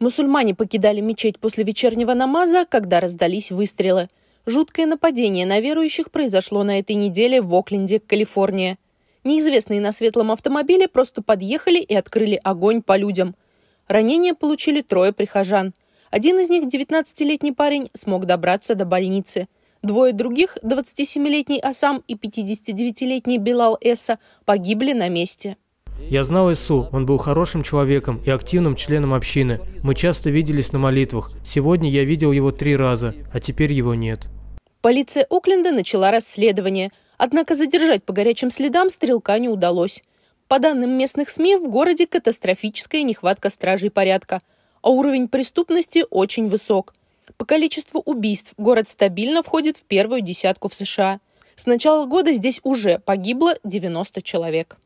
Мусульмане покидали мечеть после вечернего намаза, когда раздались выстрелы. Жуткое нападение на верующих произошло на этой неделе в Окленде, Калифорния. Неизвестные на светлом автомобиле просто подъехали и открыли огонь по людям. Ранения получили трое прихожан. Один из них, 19-летний парень, смог добраться до больницы. Двое других, 27-летний Асам и 59-летний Билал Эсса, погибли на месте. Я знал Ису, он был хорошим человеком и активным членом общины. Мы часто виделись на молитвах. Сегодня я видел его три раза, а теперь его нет. Полиция Окленда начала расследование. Однако задержать по горячим следам стрелка не удалось. По данным местных СМИ, в городе катастрофическая нехватка стражей порядка, а уровень преступности очень высок. По количеству убийств город стабильно входит в первую десятку в США. С начала года здесь уже погибло 90 человек.